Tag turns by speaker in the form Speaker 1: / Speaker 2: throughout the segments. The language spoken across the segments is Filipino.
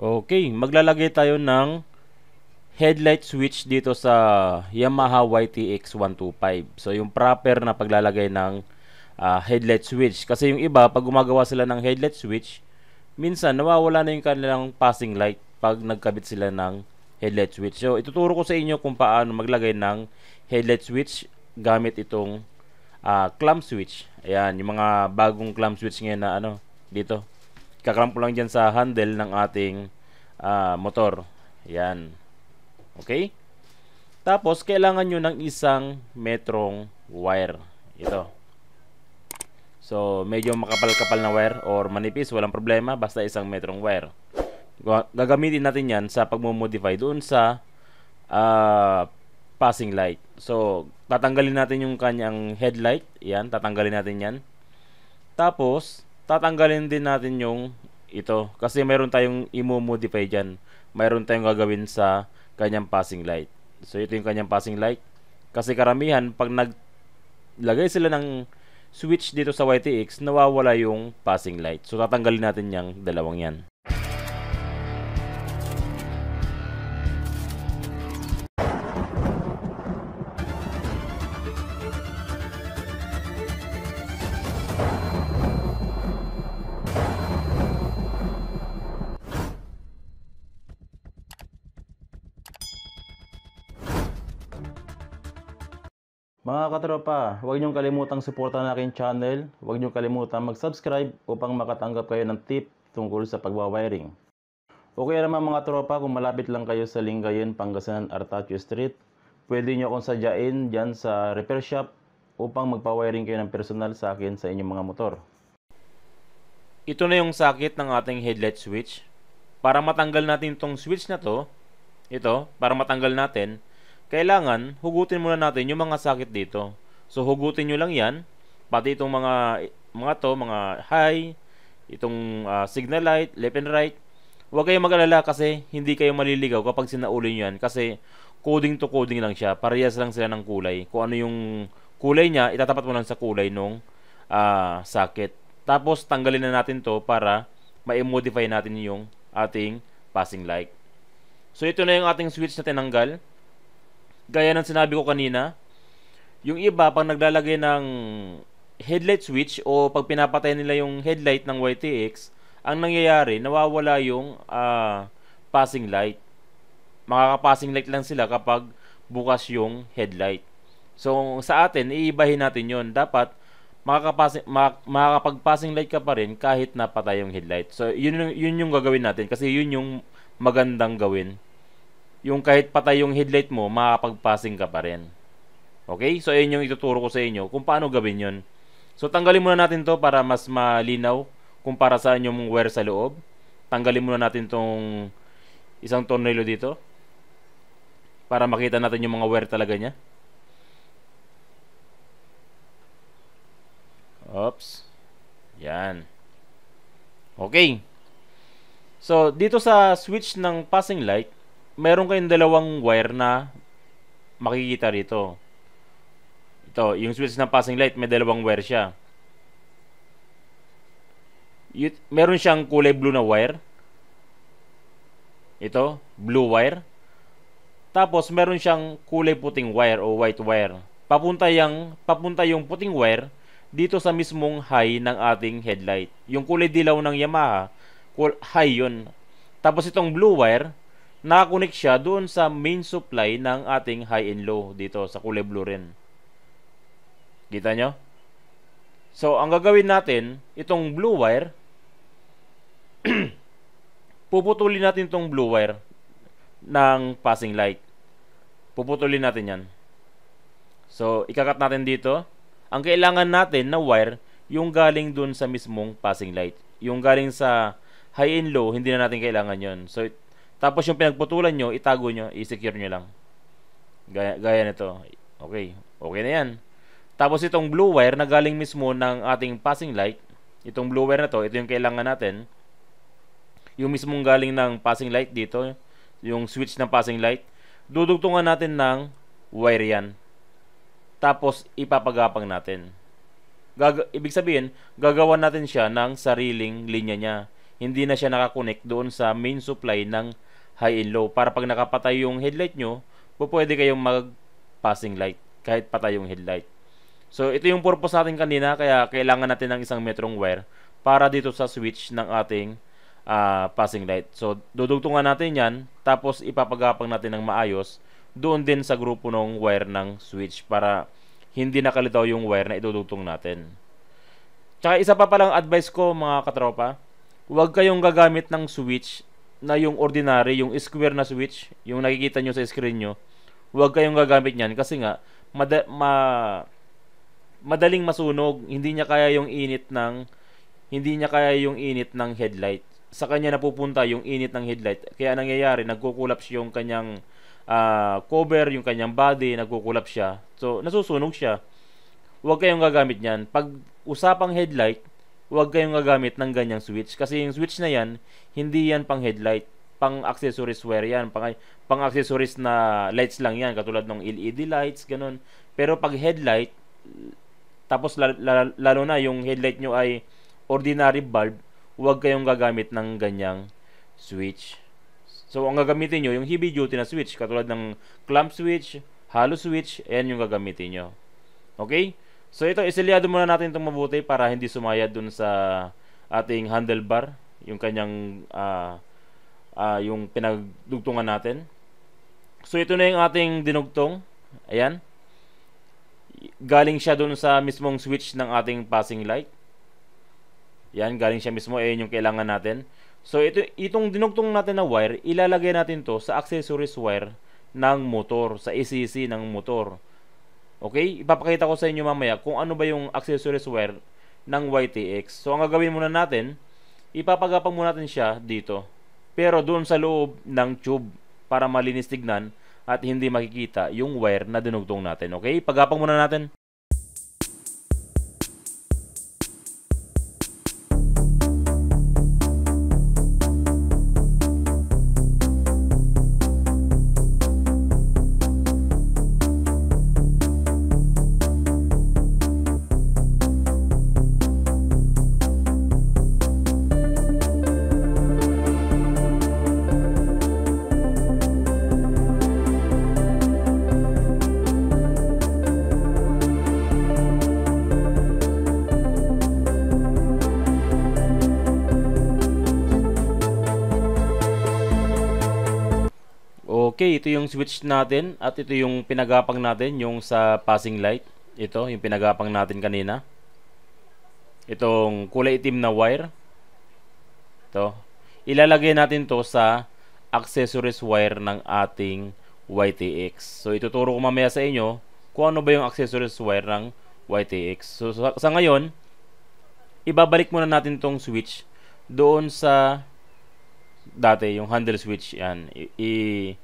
Speaker 1: Okay, maglalagay tayo ng headlight switch dito sa Yamaha YTX125. So yung proper na paglalagay ng uh, headlight switch. Kasi yung iba, pag gumagawa sila ng headlight switch, minsan nawawala na yung kanilang passing light pag nagkabit sila ng headlight switch. So ituturo ko sa inyo kung paano maglagay ng headlight switch gamit itong uh, clamp switch. Ayan, yung mga bagong clamp switch ngayon na ano, dito. Kakramp lang dyan sa handle ng ating uh, motor. Yan. Okay? Tapos, kailangan nyo ng isang metrong wire. Ito. So, medyo makapal-kapal na wire or manipis, walang problema. Basta isang metrong wire. Gagamitin natin yan sa pagmo-modify doon sa uh, passing light. So, tatanggalin natin yung kanyang headlight. Yan, tatanggalin natin yan. Tapos, tatanggalin din natin yung ito. Kasi meron tayong i modify diyan. Meron tayong gagawin sa kanyang passing light. So, ito yung kanyang passing light. Kasi karamihan, pag naglagay sila ng switch dito sa YTX, nawawala yung passing light. So, tatanggalin natin yung dalawang yan. Mga katropa, huwag niyong kalimutang suportahan ang aking channel. Huwag niyong kalimutang mag-subscribe upang makatanggap kayo ng tip tungkol sa pagwawiring. O kaya naman mga tropa, kung malapit lang kayo sa Lingayen, Pangasinan, Artacho Street, pwede niyo akong sadyain dyan sa repair shop upang magpawiring kayo ng personal sa akin sa inyong mga motor. Ito na yung sakit ng ating headlight switch. Para matanggal natin itong switch na to, ito, para matanggal natin, kailangan hugutin muna natin yung mga sakit dito. So hugutin nyo lang yan, pati itong mga, mga to, mga high, itong uh, signal light, left and right. Huwag kayong mag-alala kasi hindi kayo maliligaw kapag sinaulin nyo yan kasi coding to coding lang siya. Parehas lang sila ng kulay. Kung ano yung kulay niya, itatapat mo lang sa kulay nung uh, socket. Tapos tanggalin na natin to para ma-modify natin yung ating passing light. So ito na yung ating switch na tinanggal gaya ng sinabi ko kanina, yung iba, pag naglalagay ng headlight switch o pag pinapatay nila yung headlight ng YTX, ang nangyayari, nawawala yung uh, passing light. Makakapassing light lang sila kapag bukas yung headlight. So, sa atin, iibahin natin yon Dapat, makakapassing, mak, makakapag-passing light ka pa rin kahit napatay yung headlight. So, yun, yun yung gagawin natin kasi yun yung magandang gawin yung kahit patay yung headlight mo, makakapag-passing ka pa rin. Okay? So, ayun yung ituturo ko sa inyo kung paano gawin yun. So, tanggalin muna natin to para mas malinaw kung para saan yung wear sa loob. Tanggalin muna natin tong isang tornillo dito para makita natin yung mga wear talaga niya. Oops. Yan. Okay. So, dito sa switch ng passing light, meron kayong dalawang wire na makikita rito. Ito, yung switch ng passing light, may dalawang wire siya. Yut, meron siyang kulay blue na wire. Ito, blue wire. Tapos meron siyang kulay puting wire o white wire. Papunta yung papunta yung puting wire dito sa mismong high ng ating headlight. Yung kulay dilaw ng Yamaha, high yun. Tapos itong blue wire nakakonek siya doon sa main supply ng ating high and low dito sa kulay blue rin. Kita nyo? So, ang gagawin natin, itong blue wire, puputulin natin itong blue wire ng passing light. Puputulin natin yan. So, ikakat natin dito. Ang kailangan natin na wire, yung galing doon sa mismong passing light. Yung galing sa high and low, hindi na natin kailangan yon So, tapos yung pinagputulan nyo, itago nyo, i-secure nyo lang. Gaya, gaya nito. Okay. Okay na yan. Tapos itong blue wire na galing mismo ng ating passing light, itong blue wire na to, ito yung kailangan natin. Yung mismong galing ng passing light dito, yung switch ng passing light, dudugtungan natin ng wire yan. Tapos ipapagapang natin. Gag ibig sabihin, gagawa natin siya ng sariling linya niya. Hindi na siya nakakonek doon sa main supply ng high and low para pag nakapatay yung headlight nyo, pwede kayong mag-passing light kahit patay yung headlight. So, ito yung purpose natin kanina kaya kailangan natin ng isang metrong wire para dito sa switch ng ating uh, passing light. So, dudugtungan natin yan tapos ipapagapang natin ng maayos doon din sa grupo ng wire ng switch para hindi nakalitaw yung wire na idudugtong natin. Tsaka isa pa palang advice ko mga katropa, huwag kayong gagamit ng switch na yung ordinary, yung square na switch, yung nakikita nyo sa screen nyo, huwag kayong gagamit niyan kasi nga, mada- ma- madaling masunog, hindi niya kaya yung init ng hindi niya kaya yung init ng headlight. Sa kanya napupunta yung init ng headlight. Kaya nangyayari, nagkukulap collapse yung kanyang uh, cover, yung kanyang body, nagkukulap siya. So, nasusunog siya. Huwag kayong gagamit niyan. Pag usapang headlight, huwag kayong gagamit ng ganyang switch. Kasi yung switch na yan, hindi yan pang headlight. Pang accessories wear yan. Pang, pang accessories na lights lang yan. Katulad ng LED lights, ganun. Pero pag headlight, tapos lalo, lalo, lalo na yung headlight nyo ay ordinary bulb, huwag kayong gagamit ng ganyang switch. So, ang gagamitin nyo, yung heavy duty na switch, katulad ng clamp switch, hollow switch, yan yung gagamitin nyo. Okay? So ito, isilyado muna natin itong mabuti para hindi sumaya dun sa ating handlebar, yung kanyang uh, uh, yung pinagdugtungan natin. So ito na yung ating dinugtong. Ayan. Galing siya dun sa mismong switch ng ating passing light. Yan, galing siya mismo. Ayan yung kailangan natin. So ito, itong dinugtong natin na wire, ilalagay natin to sa accessories wire ng motor, sa ECC ng motor. Okay? Ipapakita ko sa inyo mamaya kung ano ba yung accessories wire ng YTX. So, ang gagawin muna natin, ipapagapang muna natin siya dito. Pero doon sa loob ng tube para malinis tignan at hindi makikita yung wire na dinugtong natin. Okay? Pagapang muna natin. Okay, ito yung switch natin at ito yung pinagapang natin, yung sa passing light. Ito, yung pinagapang natin kanina. Itong kulay itim na wire. Ito. Ilalagay natin to sa accessories wire ng ating YTX. So, ituturo ko mamaya sa inyo kung ano ba yung accessories wire ng YTX. So, sa, sa ngayon, ibabalik muna natin tong switch doon sa dati, yung handle switch. Yan. I- i-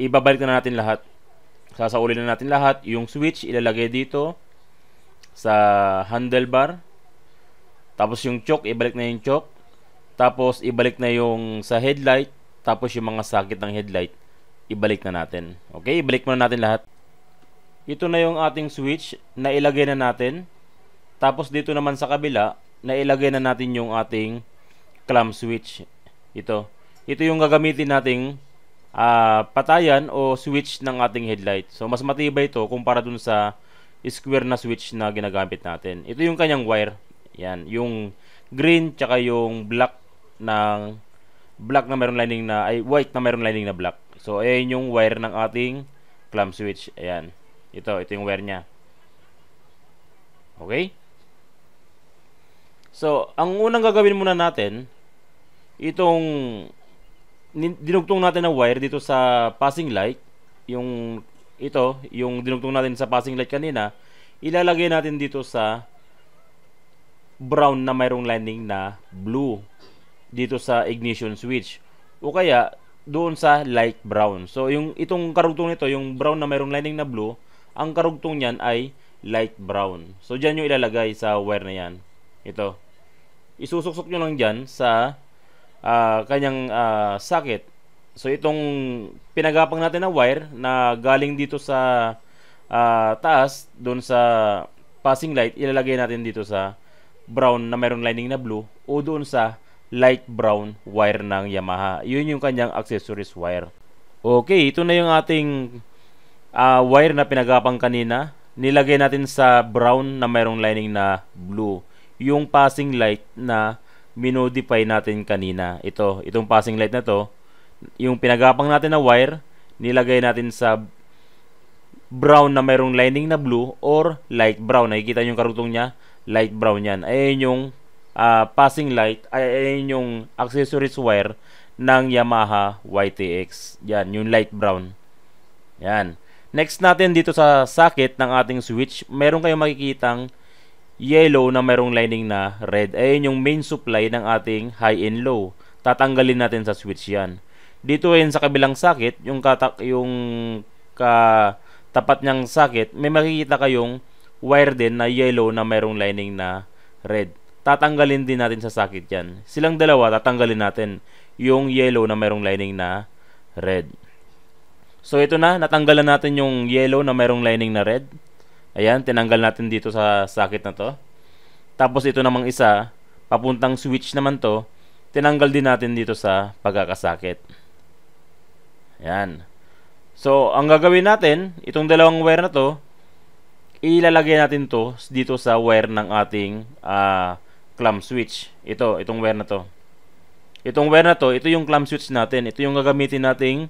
Speaker 1: ibabalik na natin lahat. Sasaulin na natin lahat. Yung switch, ilalagay dito sa handlebar. Tapos yung choke, ibalik na yung choke. Tapos ibalik na yung sa headlight. Tapos yung mga sakit ng headlight, ibalik na natin. Okay, ibalik muna natin lahat. Ito na yung ating switch na ilagay na natin. Tapos dito naman sa kabila, na ilagay na natin yung ating clamp switch. Ito. Ito yung gagamitin nating uh, patayan o switch ng ating headlight. So, mas matibay ito kumpara dun sa square na switch na ginagamit natin. Ito yung kanyang wire. Yan. Yung green tsaka yung black ng black na meron lining na ay white na meron lining na black. So ayan yung wire ng ating clamp switch. Ayan. Ito, ito yung wire niya. Okay? So, ang unang gagawin muna natin itong dinugtong natin ng wire dito sa passing light, yung ito, yung dinugtong natin sa passing light kanina, ilalagay natin dito sa brown na mayroong landing na blue dito sa ignition switch o kaya doon sa light brown. So yung itong karugtong nito, yung brown na mayroong lining na blue, ang karugtong niyan ay light brown. So diyan yung ilalagay sa wire na yan. Ito. Isusuksok nyo lang diyan sa uh, kanyang uh, ah, socket. So itong pinagapang natin na wire na galing dito sa uh, taas doon sa passing light, ilalagay natin dito sa brown na mayroong lining na blue o doon sa light brown wire ng Yamaha. Yun yung kanyang accessories wire. Okay, ito na yung ating uh, wire na pinagapang kanina. Nilagay natin sa brown na mayroong lining na blue. Yung passing light na minodify natin kanina. Ito, itong passing light na to, yung pinagapang natin na wire, nilagay natin sa brown na mayroong lining na blue or light brown. Nakikita nyo yung karutong niya, light brown yan. Ayan yung uh, passing light, ayan yung accessories wire ng Yamaha YTX. Yan, yung light brown. Yan. Next natin dito sa socket ng ating switch, meron kayong makikitang yellow na merong lining na red, ay yung main supply ng ating high and low. Tatanggalin natin sa switch yan. Dito yun sa kabilang socket, yung, katak, yung ka, tapat niyang socket, may makikita kayong wire din na yellow na merong lining na red. Tatanggalin din natin sa socket yan. Silang dalawa, tatanggalin natin yung yellow na merong lining na red. So ito na, natanggalan natin yung yellow na merong lining na red. Ayan, tinanggal natin dito sa socket na to. Tapos ito namang isa, papuntang switch naman to, tinanggal din natin dito sa pagkakasakit. Ayan. So, ang gagawin natin, itong dalawang wire na to, ilalagay natin to dito sa wire ng ating uh, clamp switch. Ito, itong wire na to. Itong wire na to, ito yung clamp switch natin. Ito yung gagamitin nating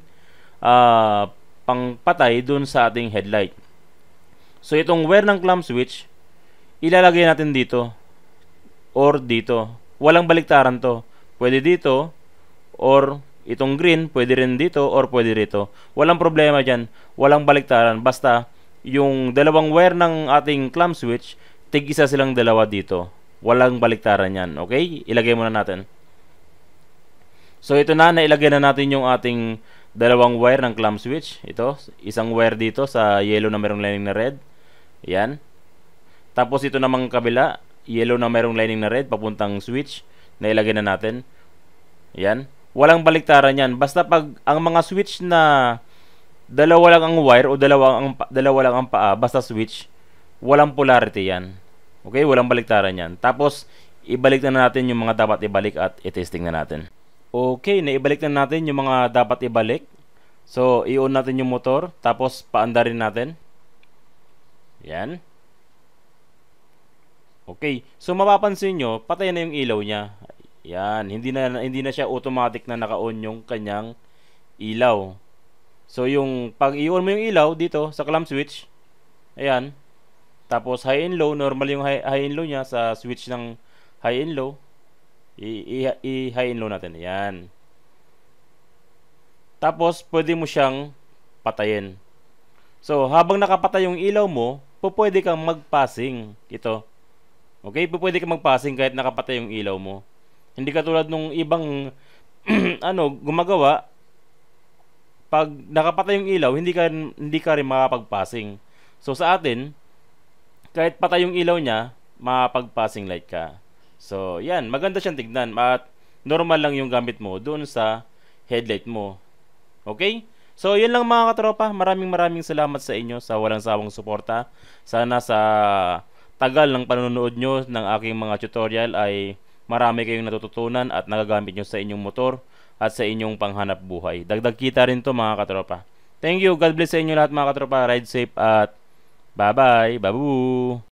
Speaker 1: uh, pangpatay dun sa ating headlight. So, itong where ng clamp switch, ilalagay natin dito or dito. Walang baliktaran to. Pwede dito or itong green, pwede rin dito or pwede rito. Walang problema dyan. Walang baliktaran. Basta, yung dalawang wire ng ating clamp switch, tig-isa silang dalawa dito. Walang baliktaran yan. Okay? Ilagay muna natin. So, ito na. Nailagay na natin yung ating dalawang wire ng clamp switch. Ito, isang wire dito sa yellow na merong lining na red yan. Tapos ito namang kabila, yellow na mayroong lining na red, papuntang switch, na ilagay na natin. Yan. Walang baliktaran yan. Basta pag ang mga switch na dalawa lang ang wire o dalawa ang dalawa lang ang paa, basta switch, walang polarity yan. Okay, walang baliktaran yan. Tapos, ibalik na natin yung mga dapat ibalik at i-testing na natin. Okay, naibalik na natin yung mga dapat ibalik. So, i-on natin yung motor, tapos paandarin natin. Yan. Okay. So mapapansin nyo, patay na yung ilaw niya. Yan, hindi na hindi na siya automatic na naka-on yung kanyang ilaw. So yung pag i-on mo yung ilaw dito sa clamp switch, ayan. Tapos high and low, normal yung high, high and low niya sa switch ng high and low. I-high and low natin. Ayan. Tapos pwede mo siyang patayin. So habang nakapatay yung ilaw mo, pupwede kang magpassing. Ito. Okay? Pupwede kang magpassing kahit nakapatay yung ilaw mo. Hindi katulad nung ibang ano, gumagawa pag nakapatay yung ilaw, hindi ka hindi ka rin makapagpassing. So sa atin, kahit patay yung ilaw niya, makapagpassing light ka. So, yan, maganda siyang tignan at normal lang yung gamit mo doon sa headlight mo. Okay? So, yun lang mga katropa. Maraming maraming salamat sa inyo sa walang sawang suporta. Sana sa tagal ng panonood nyo ng aking mga tutorial ay marami kayong natututunan at nagagamit nyo sa inyong motor at sa inyong panghanap buhay. Dagdag kita rin to mga katropa. Thank you. God bless sa inyo lahat mga katropa. Ride safe at bye-bye. Babu!